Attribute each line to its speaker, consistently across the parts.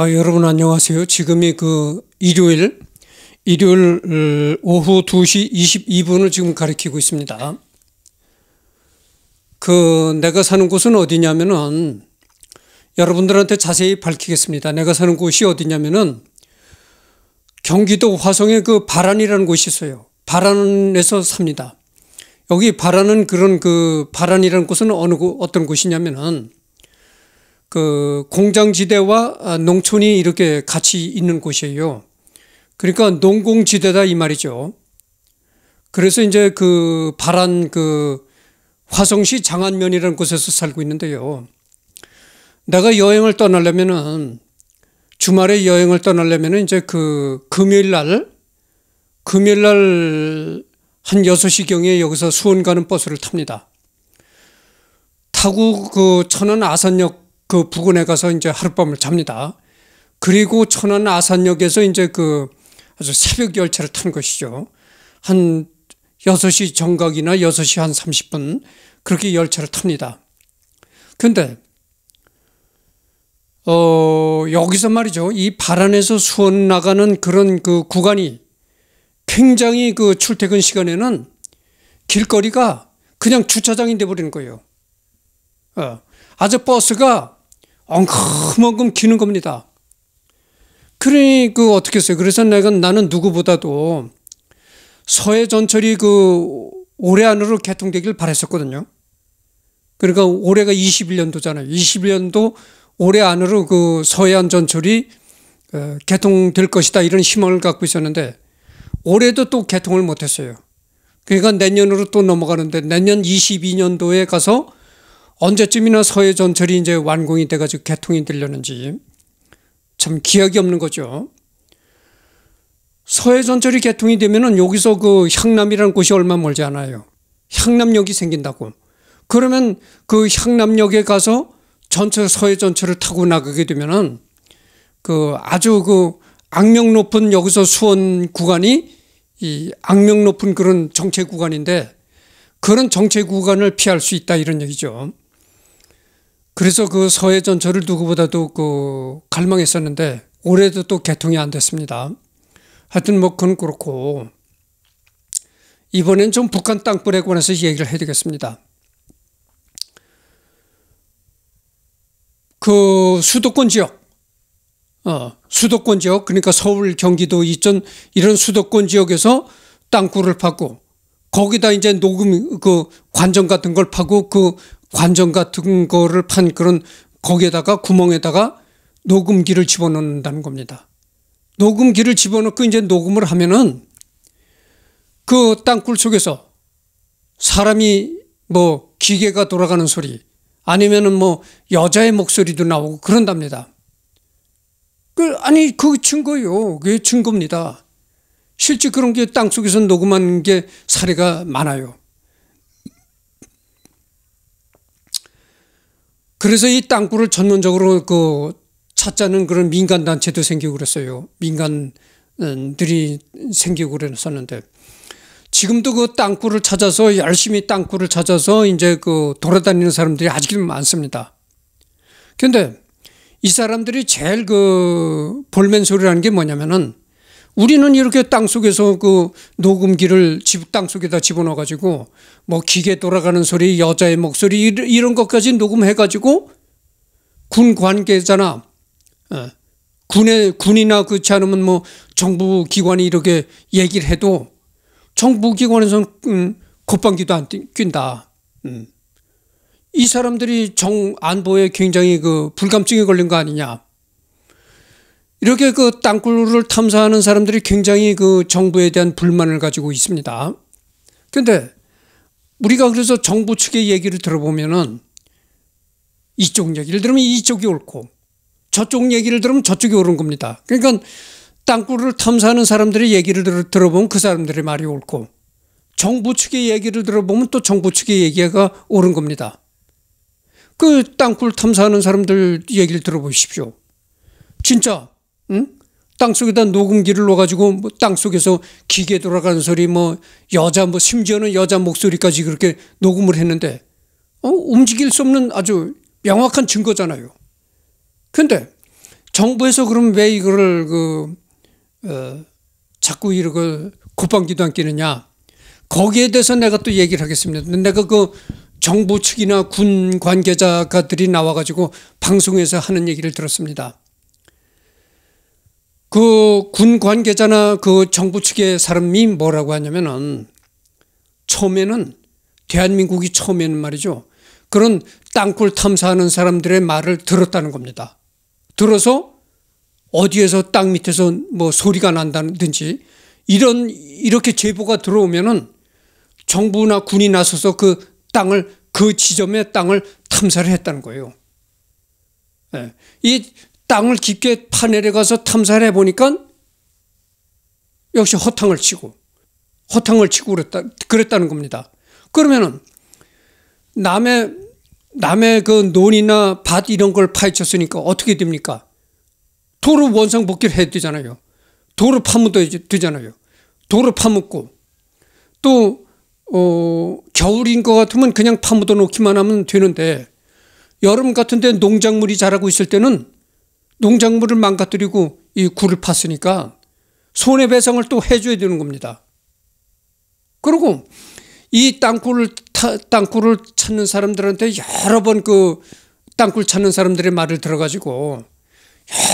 Speaker 1: 아, 여러분 안녕하세요. 지금이 그 일요일, 일요일 음, 오후 2시 22분을 지금 가리키고 있습니다. 그 내가 사는 곳은 어디냐면은 여러분들한테 자세히 밝히겠습니다. 내가 사는 곳이 어디냐면은 경기도 화성에 그 바란이라는 곳이 있어요. 바란에서 삽니다. 여기 바라는 그런 그 바란이라는 곳은 어느 곳, 어떤 곳이냐면은 그 공장지대와 아, 농촌이 이렇게 같이 있는 곳이에요. 그러니까 농공지대다 이 말이죠. 그래서 이제 그 바란 그 화성시 장안면이라는 곳에서 살고 있는데요. 내가 여행을 떠나려면은 주말에 여행을 떠나려면은 이제 그 금요일 날 금요일 날 한 6시경에 여기서 수원 가는 버스를 탑니다. 타고 그 천안 아산역 그 부근에 가서 이제 하룻밤을 잡니다. 그리고 천안 아산역에서 이제 그 아주 새벽 열차를 탄 것이죠. 한 6시 정각이나 6시 한 30분 그렇게 열차를 탑니다. 근데 어 여기서 말이죠. 이 발안에서 수원 나가는 그런 그 구간이 굉장히 그 출퇴근 시간에는 길거리가 그냥 주차장이 돼 버리는 거예요. 어. 아주 버스가 엉큼엉큼 기는 겁니다. 그러니 그 어떻게 했어요? 그래서 내가 나는 누구보다도 서해 전철이 그 올해 안으로 개통되길 바랬었거든요. 그러니까 올해가 21년도잖아요. 21년도 올해 안으로 그 서해안 전철이 어, 개통될 것이다 이런 희망을 갖고 있었는데 올해도 또 개통을 못했어요. 그러니까 내년으로 또 넘어가는데 내년 22년도에 가서 언제쯤이나 서해 전철이 이제 완공이 돼가지고 개통이 되려는지 참 기억이 없는 거죠. 서해 전철이 개통이 되면은 여기서 그 향남이라는 곳이 얼마 멀지 않아요. 향남역이 생긴다고. 그러면 그 향남역에 가서 전철 서해 전철을 타고 나가게 되면은 그 아주 그 악명 높은 여기서 수원 구간이 이 악명 높은 그런 정체 구간인데 그런 정체 구간을 피할 수 있다 이런 얘기죠. 그래서 그 서해 전 저를 누구보다도 그 갈망했었는데 올해도 또 개통이 안 됐습니다. 하여튼 뭐 그건 그렇고 이번엔 좀 북한 땅굴에 관해서 얘기를 해드리겠습니다. 그 수도권 지역, 어, 수도권 지역 그러니까 서울, 경기도, 이천 이런 수도권 지역에서 땅굴을 파고 거기다 이제 녹음 그 관전 같은 걸 파고 그 관전 같은 거를 판 그런 거기에다가 구멍에다가 녹음기를 집어넣는다는 겁니다. 녹음기를 집어넣고 이제 녹음을 하면은 그 땅굴 속에서 사람이 뭐 기계가 돌아가는 소리 아니면은 뭐 여자의 목소리도 나오고 그런답니다. 그 아니 그 증거요. 그게 증거입니다. 실제 그런 게 땅속에서 녹음한 게 사례가 많아요. 그래서 이 땅굴을 전문적으로 그 찾자는 그런 민간 단체도 생기고 그랬어요. 민간들이 생기고 그랬었는데 지금도 그 땅굴을 찾아서 열심히 땅굴을 찾아서 이제 그 돌아다니는 사람들이 아직도 많습니다. 그런데 이 사람들이 제일 그 볼멘 소리라는 게 뭐냐면은 우리는 이렇게 땅 속에서 그 녹음기를 집 땅 속에다 집어넣어 가지고 뭐 기계 돌아가는 소리, 여자의 목소리 이런 것까지 녹음해 가지고 군 관계자나 어, 군에 군이나 그렇지 않으면 뭐 정부 기관이 이렇게 얘기를 해도 정부 기관에서는 음, 콧방기도안 낀다. 음. 이 사람들이 정 안보에 굉장히 그 불감증에 걸린 거 아니냐. 이렇게 그 땅굴을 탐사하는 사람들이 굉장히 그 정부에 대한 불만을 가지고 있습니다. 그런데 우리가 그래서 정부 측의 얘기를 들어보면은 이쪽 얘기를 들으면 이쪽이 옳고 저쪽 얘기를 들으면 저쪽이 옳은 겁니다. 그러니까 땅굴을 탐사하는 사람들의 얘기를 들어보면 그 사람들의 말이 옳고 정부 측의 얘기를 들어보면 또 정부 측의 얘기가 옳은 겁니다. 그 땅굴 탐사하는 사람들 얘기를 들어보십시오. 진짜 응? 땅 속에다 녹음기를 넣어가지고 뭐땅 속에서 기계 돌아가는 소리, 뭐 여자 뭐 심지어는 여자 목소리까지 그렇게 녹음을 했는데 어? 움직일 수 없는 아주 명확한 증거잖아요. 근데 정부에서 그럼 왜 이거를 그 어, 자꾸 이렇게 국방기도안 끼느냐? 거기에 대해서 내가 또 얘기를 하겠습니다. 내가 그 정부 측이나 군 관계자가들이 나와가지고 방송에서 하는 얘기를 들었습니다. 그군 관계자나 그 정부 측의 사람이 뭐라고 하냐면은 처음에는 대한민국이 처음에는 말이죠. 그런 땅굴 탐사하는 사람들의 말을 들었다는 겁니다. 들어서 어디에서 땅 밑에서 뭐 소리가 난다든지 이런 이렇게 제보가 들어오면은 정부나 군이 나서서 그 땅을 그 지점의 땅을 탐사를 했다는 거예요. 예. 이 땅을 깊게 파내려가서 탐사를 해보니까 역시 허탕을 치고 허탕을 치고 그랬다, 그랬다는 겁니다. 그러면은 남의 남의 그 논이나 밭 이런 걸 파헤쳤으니까 어떻게 됩니까? 도로 원상 복귀를 해야 되잖아요. 도로 파묻어야 되잖아요. 도로 파묻고 또 어, 겨울인 것 같으면 그냥 파묻어 놓기만 하면 되는데 여름 같은데 농작물이 자라고 있을 때는 농작물을 망가뜨리고 이 굴을 팠으니까 손해배상을 또 해줘야 되는 겁니다. 그리고 이 땅굴을 타, 땅굴을 찾는 사람들한테 여러 번 그 땅굴 찾는 사람들의 말을 들어가지고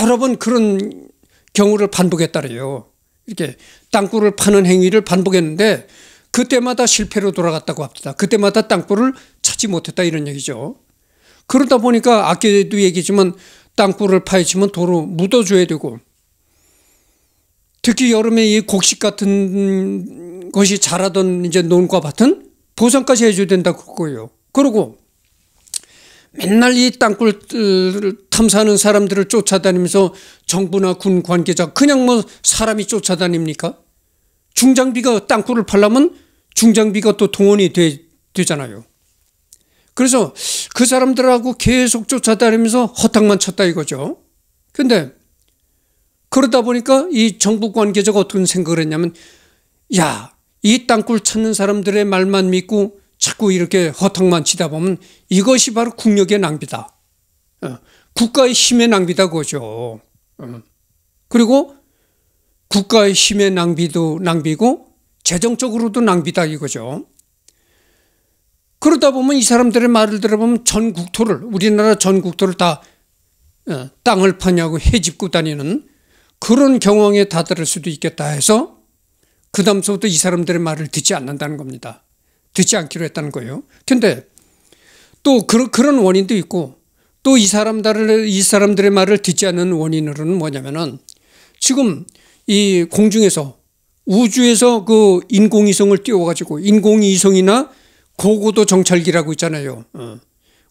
Speaker 1: 여러 번 그런 경우를 반복했다래요. 이렇게 땅굴을 파는 행위를 반복했는데 그때마다 실패로 돌아갔다고 합니다. 그때마다 땅굴을 찾지 못했다 이런 얘기죠. 그러다 보니까 아까도 얘기지만 땅굴을 파헤치면 도로 묻어줘야 되고 특히 여름에 이 곡식 같은 것이 자라던 이제 논과 밭은 보상까지 해줘야 된다 그거예요. 그리고 맨날 이 땅굴 탐사하는 사람들을 쫓아다니면서 정부나 군 관계자 그냥 뭐 사람이 쫓아다닙니까? 중장비가 땅굴을 팔려면 중장비가 또 동원이 되, 되잖아요. 그래서 그 사람들하고 계속 쫓아다니면서 허탕만 쳤다 이거죠. 근데 그러다 보니까 이 정부 관계자가 어떤 생각을 했냐면 야, 이 땅굴 찾는 사람들의 말만 믿고 자꾸 이렇게 허탕만 치다 보면 이것이 바로 국력의 낭비다. 어, 국가의 힘의 낭비다 그거죠. 어. 그리고 국가의 힘의 낭비도 낭비고 재정적으로도 낭비다 이거죠. 그러다 보면 이 사람들의 말을 들어보면 전 국토를 우리나라 전 국토를 다 어, 땅을 파냐고 해집고 다니는 그런 경황에 다다를 수도 있겠다 해서 그 다음서부터 이 사람들의 말을 듣지 않는다는 겁니다. 듣지 않기로 했다는 거예요. 근데 또 그런 그런 원인도 있고 또 이 사람들을 이 사람들의 말을 듣지 않는 원인으로는 뭐냐면은 지금 이 공중에서 우주에서 그 인공위성을 띄워가지고 인공위성이나 고고도 정찰기라고 있잖아요. 어.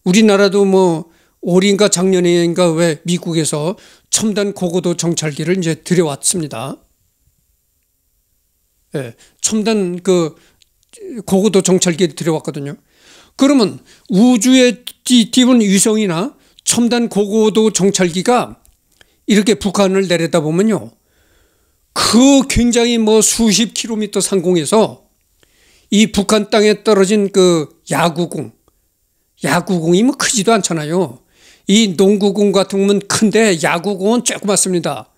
Speaker 1: 우리나라도 뭐 올인가 작년인가 왜 미국에서 첨단 고고도 정찰기를 이제 들여왔습니다. 예, 첨단 그 고고도 정찰기를 들여왔거든요. 그러면 우주의 띄운 위성이나 첨단 고고도 정찰기가 이렇게 북한을 내려다보면요. 그 굉장히 뭐 수십 킬로미터 상공에서 이 북한 땅에 떨어진 그 야구공, 야구공이 뭐 크지도 않잖아요. 이 농구공 같은 건 큰데 야구공은 조그맣습니다.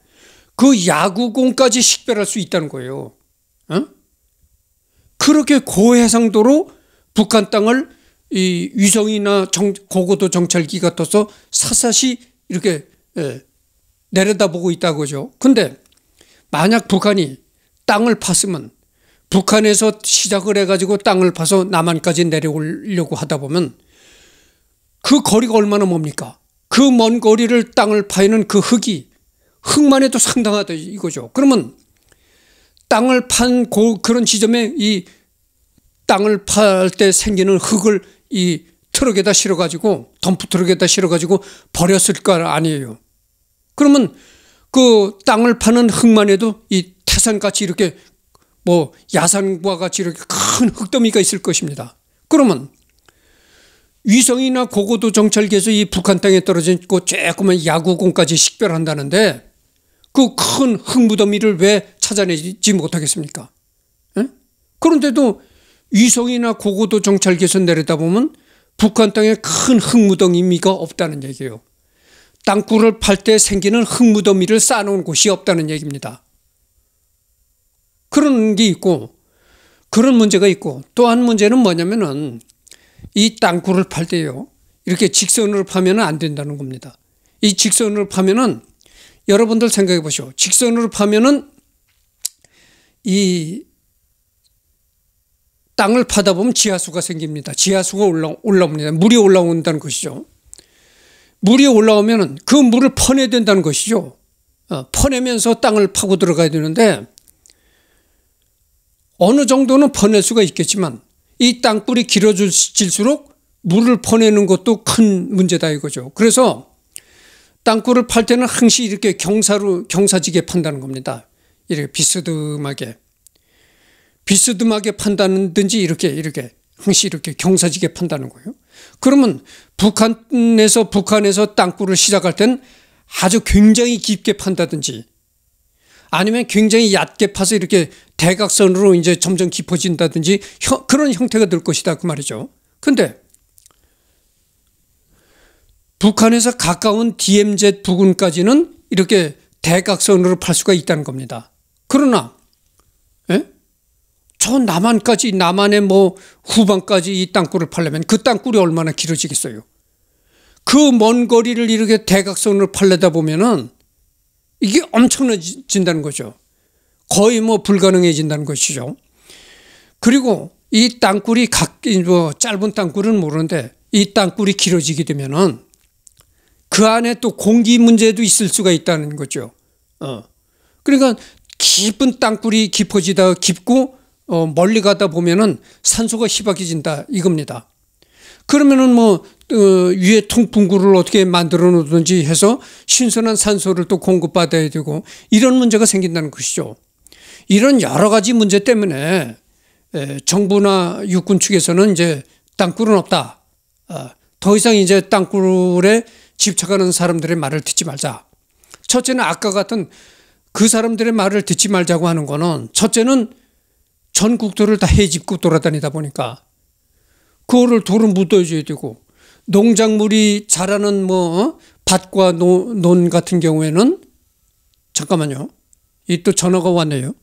Speaker 1: 그 야구공까지 식별할 수 있다는 거예요. 응? 그렇게 고해상도로 북한 땅을 이 위성이나 정, 고고도 정찰기가 떠서 샅샅이 이렇게 예, 내려다보고 있다고죠. 근데 만약 북한이 땅을 팠으면 북한에서 시작을 해가지고 땅을 파서 남한까지 내려오려고 하다 보면 그 거리가 얼마나 뭡니까? 그 먼 거리를 땅을 파이는 그 흙이 흙만 해도 상당하다 이거죠. 그러면 땅을 판 고, 그런 지점에 이 땅을 팔 때 생기는 흙을 이 트럭에다 실어가지고 덤프 트럭에다 실어가지고 버렸을 거 아니에요. 그러면 그 땅을 파는 흙만 해도 이 태산같이 이렇게 뭐 야산과 같이 이렇게 큰 흙더미가 있을 것입니다. 그러면 위성이나 고고도 정찰기에서 이 북한 땅에 떨어져 있 조그만 야구공까지 식별한다는데 그 큰 흙무더미를 왜 찾아내지 못하겠습니까? 에? 그런데도 위성이나 고고도 정찰기에서 내려다보면 북한 땅에 큰 흙무더미가 없다는 얘기예요. 땅굴을 팔 때 생기는 흙무더미를 쌓아놓은 곳이 없다는 얘기입니다. 그런 게 있고 그런 문제가 있고 또 한 문제는 뭐냐면은 이 땅굴을 팔 때요. 이렇게 직선으로 파면 안 된다는 겁니다. 이 직선으로 파면은 여러분들 생각해 보시오. 직선으로 파면은 이 땅을 파다 보면 지하수가 생깁니다. 지하수가 올라, 올라옵니다. 물이 올라온다는 것이죠. 물이 올라오면 그 물을 퍼내야 된다는 것이죠. 어, 퍼내면서 땅을 파고 들어가야 되는데 어느 정도는 퍼낼 수가 있겠지만 이 땅굴이 길어질수록 물을 퍼내는 것도 큰 문제다 이거죠. 그래서 땅굴을 팔 때는 항시 이렇게 경사로 경사지게 판다는 겁니다. 이렇게 비스듬하게 비스듬하게 판다는든지 이렇게 이렇게 항시 이렇게 경사지게 판다는 거예요. 그러면 북한에서 북한에서 땅굴을 시작할 땐 아주 굉장히 깊게 판다든지 아니면 굉장히 얕게 파서 이렇게 대각선으로 이제 점점 깊어진다든지 혀, 그런 형태가 될 것이다 그 말이죠. 근데 북한에서 가까운 DMZ 부근까지는 이렇게 대각선으로 팔 수가 있다는 겁니다. 그러나 에? 예? 저 남한까지 남한의 뭐 후방까지 이 땅굴을 팔려면 그 땅굴이 얼마나 길어지겠어요. 그 먼 거리를 이렇게 대각선으로 팔려다 보면은 이게 엄청나진다는 거죠. 거의 뭐 불가능해진다는 것이죠. 그리고 이 땅굴이 각, 뭐 짧은 땅굴은 모르는데 이 땅굴이 길어지게 되면은 그 안에 또 공기 문제도 있을 수가 있다는 거죠. 어. 그러니까 깊은 땅굴이 깊어지다 깊고 어 멀리 가다 보면은 산소가 희박해진다 이겁니다. 그러면은 뭐 어, 위에 통풍구를 어떻게 만들어 놓든지 해서 신선한 산소를 또 공급받아야 되고 이런 문제가 생긴다는 것이죠. 이런 여러 가지 문제 때문에 에, 정부나 육군 측에서는 이제 땅굴은 없다. 어, 더 이상 이제 땅굴에 집착하는 사람들의 말을 듣지 말자. 첫째는 아까 같은 그 사람들의 말을 듣지 말자고 하는 거는 첫째는 전 국토를 다 헤집고 돌아다니다 보니까 그거를 돌은 묻어줘야 되고 농작물이 자라는 뭐 어? 밭과 노, 논 같은 경우에는 잠깐만요. 이 또 전화가 왔네요.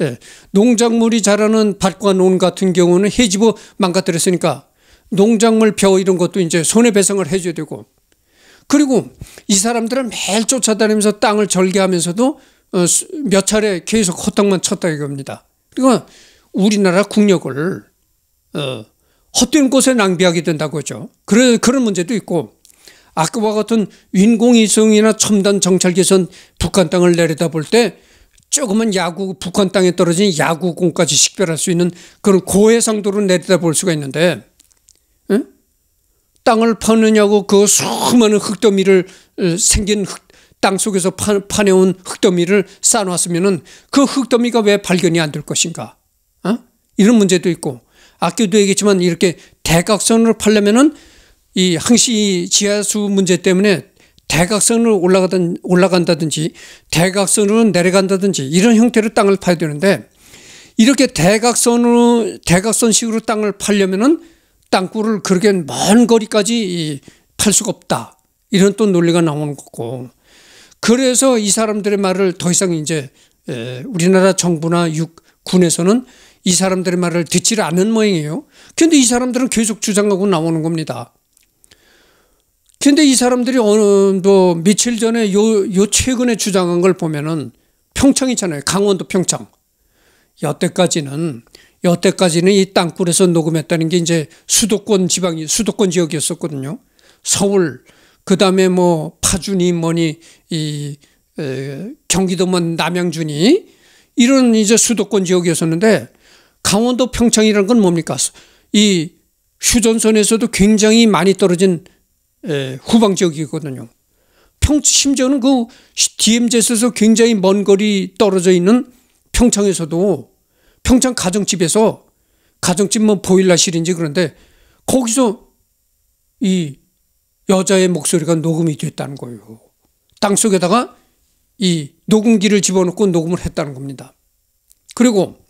Speaker 1: 예. 농작물이 자라는 밭과 논 같은 경우는 해지부 망가뜨렸으니까 농작물 벼 이런 것도 이제 손해배상을 해줘야 되고 그리고 이 사람들은 매일 쫓아다니면서 땅을 절개하면서도 어, 몇 차례 계속 호탕만 쳤다 이겁니다. 그러니 우리나라 국력을 어, 헛된 곳에 낭비하게 된다고죠. 하 그런 그런 문제도 있고 아까와 같은 인공위성이나 첨단 정찰 개선 북한 땅을 내려다볼 때 조금은 야구 북한 땅에 떨어진 야구공까지 식별할 수 있는 그런 고해상도로 내려다볼 수가 있는데 응? 땅을 파느냐고 그 수많은 흙더미를 어, 생긴 흙, 땅 속에서 파, 파내온 흙더미를 쌓아놨으면그 흙더미가 왜 발견이 안 될 것인가? 어? 이런 문제도 있고 아껴도 얘기했지만 이렇게 대각선으로 팔려면은 이 항시 지하수 문제 때문에 대각선으로 올라가든 올라간다든지 대각선으로 내려간다든지 이런 형태로 땅을 파야 되는데 이렇게 대각선으로 대각선식으로 땅을 팔려면은 땅굴을 그렇게 먼 거리까지 팔 수가 없다 이런 또 논리가 나오는 거고 그래서 이 사람들의 말을 더 이상 이제 우리나라 정부나 육 군에서는 이 사람들의 말을 듣지를 않는 모양이에요. 그런데 이 사람들은 계속 주장하고 나오는 겁니다. 그런데 이 사람들이 어느 뭐 며칠 전에 요, 요 최근에 주장한 걸 보면은 평창 있잖아요. 강원도 평창. 여태까지는 여태까지는 이 땅굴에서 녹음했다는 게 이제 수도권 지방이 수도권 지역이었었거든요. 서울 그다음에 뭐 파주니 뭐니 이 에, 경기도만 뭐 남양주니 이런 이제 수도권 지역이었었는데 강원도 평창이라는 건 뭡니까? 이 휴전선에서도 굉장히 많이 떨어진 후방 지역이거든요. 평, 심지어는 그 DMZ에서 굉장히 먼 거리 떨어져 있는 평창에서도 평창 가정집에서 가정집 뭐 보일러실인지 그런데 거기서 이 여자의 목소리가 녹음이 됐다는 거예요. 땅 속에다가 이 녹음기를 집어넣고 녹음을 했다는 겁니다. 그리고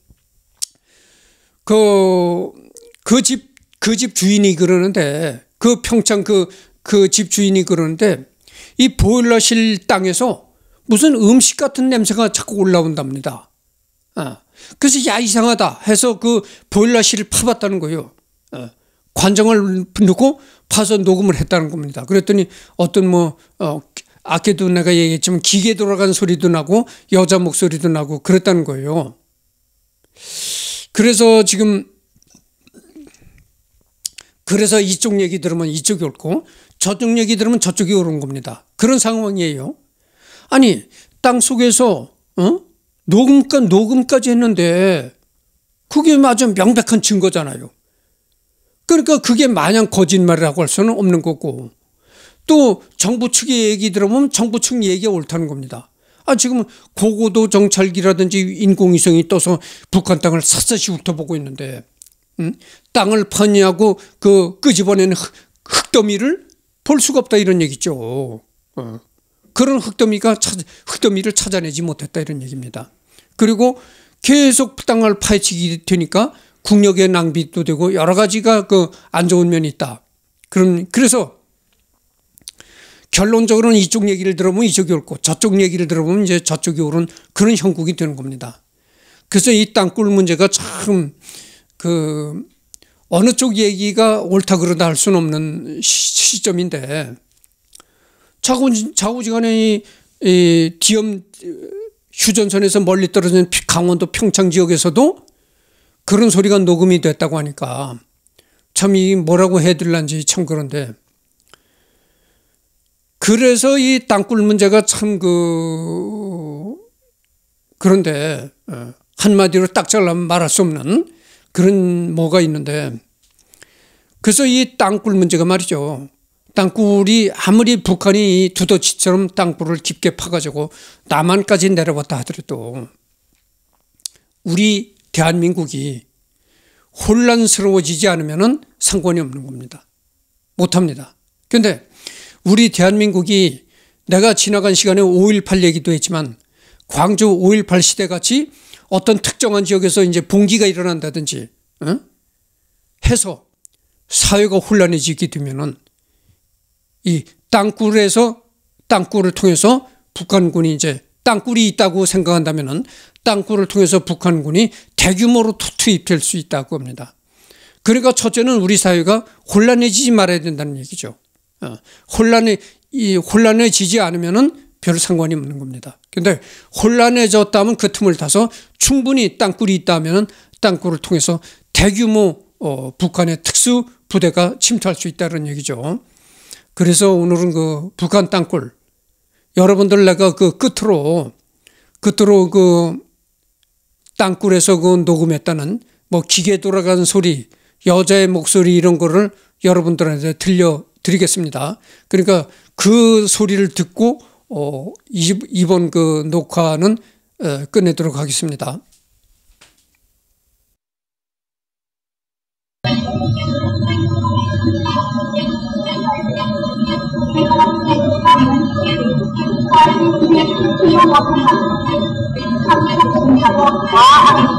Speaker 1: 그, 그 집, 그 집 주인이 그러는데, 그 평창 그, 그 집 주인이 그러는데, 이 보일러실 땅에서 무슨 음식 같은 냄새가 자꾸 올라온답니다. 아, 그래서 야, 이상하다 해서 그 보일러실을 파봤다는 거예요. 아, 관정을 넣고 파서 녹음을 했다는 겁니다. 그랬더니 어떤 뭐, 어, 아까도 내가 얘기했지만 기계 돌아간 소리도 나고 여자 목소리도 나고 그랬다는 거예요. 그래서 지금 그래서 이쪽 얘기 들으면 이쪽이 옳고 저쪽 얘기 들으면 저쪽이 옳은 겁니다. 그런 상황이에요. 아니 땅 속에서 어? 녹음까 녹음까지 했는데 그게 맞아 명백한 증거잖아요. 그러니까 그게 마냥 거짓말이라고 할 수는 없는 거고 또 정부 측의 얘기 들으면 정부 측 얘기가 옳다는 겁니다. 아, 지금 고고도 정찰기라든지 인공위성이 떠서 북한 땅을 샅샅이 훑어보고 있는데, 음? 땅을 파하고그 끄집어내는 흙, 더미를볼 수가 없다 이런 얘기죠. 어. 그런 흙더미가 찾, 흙더미를 찾아내지 못했다 이런 얘기입니다. 그리고 계속 땅을 파헤치게 되니까 국력의 낭비도 되고 여러 가지가 그 안 좋은 면이 있다. 그럼 그래서 결론적으로는 이쪽 얘기를 들어보면 이쪽이 옳고 저쪽 얘기를 들어보면 이제 저쪽이 옳은 그런 형국이 되는 겁니다. 그래서 이 땅굴 문제가 참 그 어느 쪽 얘기가 옳다 그러다 할 수는 없는 시, 점인데 좌우, 좌우지간에 이, 이 디엄 휴전선에서 멀리 떨어진 강원도 평창 지역에서도 그런 소리가 녹음이 됐다고 하니까 참 이 뭐라고 해드릴란지 참 그런데 그래서 이 땅굴 문제가 참 그, 그런데, 어, 한마디로 딱 잘라면 말할 수 없는 그런 뭐가 있는데, 그래서 이 땅굴 문제가 말이죠. 땅굴이 아무리 북한이 두더지처럼 땅굴을 깊게 파가지고 남한까지 내려왔다 하더라도 우리 대한민국이 혼란스러워지지 않으면 상관이 없는 겁니다. 못합니다. 그런데 우리 대한민국이 내가 지나간 시간에 5.18 얘기도 했지만 광주 5.18 시대 같이 어떤 특정한 지역에서 이제 봉기가 일어난다든지 해서 사회가 혼란해지게 되면은 이 땅굴에서 땅굴을 통해서 북한군이 이제 땅굴이 있다고 생각한다면은 땅굴을 통해서 북한군이 대규모로 투입될 수 있다고 합니다. 그러니까 첫째는 우리 사회가 혼란해지지 말아야 된다는 얘기죠. 어, 혼란에 이 혼란해지지 않으면은 별 상관이 없는 겁니다. 근데 혼란해졌다면 그 틈을 타서 충분히 땅굴이 있다면은 땅굴을 통해서 대규모 어, 북한의 특수 부대가 침투할 수 있다는 얘기죠. 그래서 오늘은 그 북한 땅굴 여러분들 내가 그 끝으로 끝으로 그 땅굴에서 그 녹음했다는 뭐 기계 돌아가는 소리, 여자의 목소리 이런 거를 여러분들한테 들려 드리겠습니다. 그러니까 그 소리를 듣고 어, 이번 그 녹화는 에, 끝내도록 하겠습니다. 아.